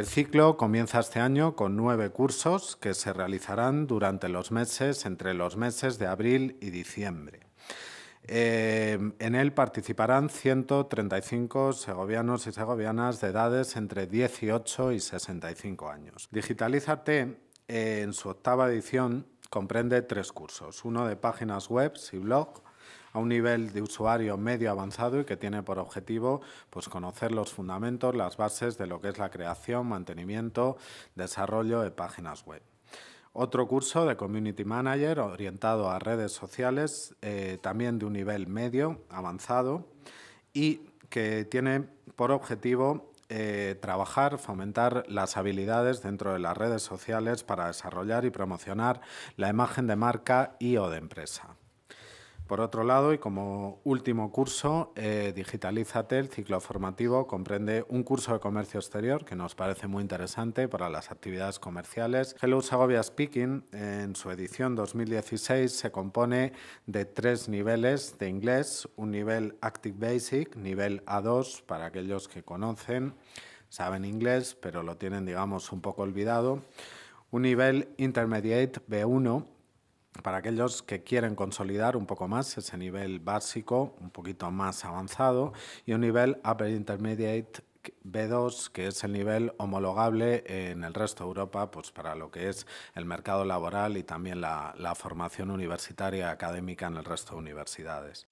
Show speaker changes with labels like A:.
A: El ciclo comienza este año con nueve cursos que se realizarán durante los meses, entre los meses de abril y diciembre. Eh, en él participarán 135 segovianos y segovianas de edades entre 18 y 65 años. Digitalízate, eh, en su octava edición, comprende tres cursos, uno de páginas web y blog, a un nivel de usuario medio avanzado y que tiene por objetivo pues, conocer los fundamentos, las bases de lo que es la creación, mantenimiento, desarrollo de páginas web. Otro curso de Community Manager orientado a redes sociales, eh, también de un nivel medio avanzado y que tiene por objetivo eh, trabajar, fomentar las habilidades dentro de las redes sociales para desarrollar y promocionar la imagen de marca y o de empresa. Por otro lado, y como último curso, eh, Digitalízate, el ciclo formativo, comprende un curso de comercio exterior que nos parece muy interesante para las actividades comerciales. Hello Segovia Speaking, en su edición 2016, se compone de tres niveles de inglés, un nivel Active Basic, nivel A2 para aquellos que conocen, saben inglés, pero lo tienen, digamos, un poco olvidado, un nivel Intermediate B1, para aquellos que quieren consolidar un poco más ese nivel básico, un poquito más avanzado, y un nivel Upper Intermediate B2, que es el nivel homologable en el resto de Europa pues para lo que es el mercado laboral y también la, la formación universitaria académica en el resto de universidades.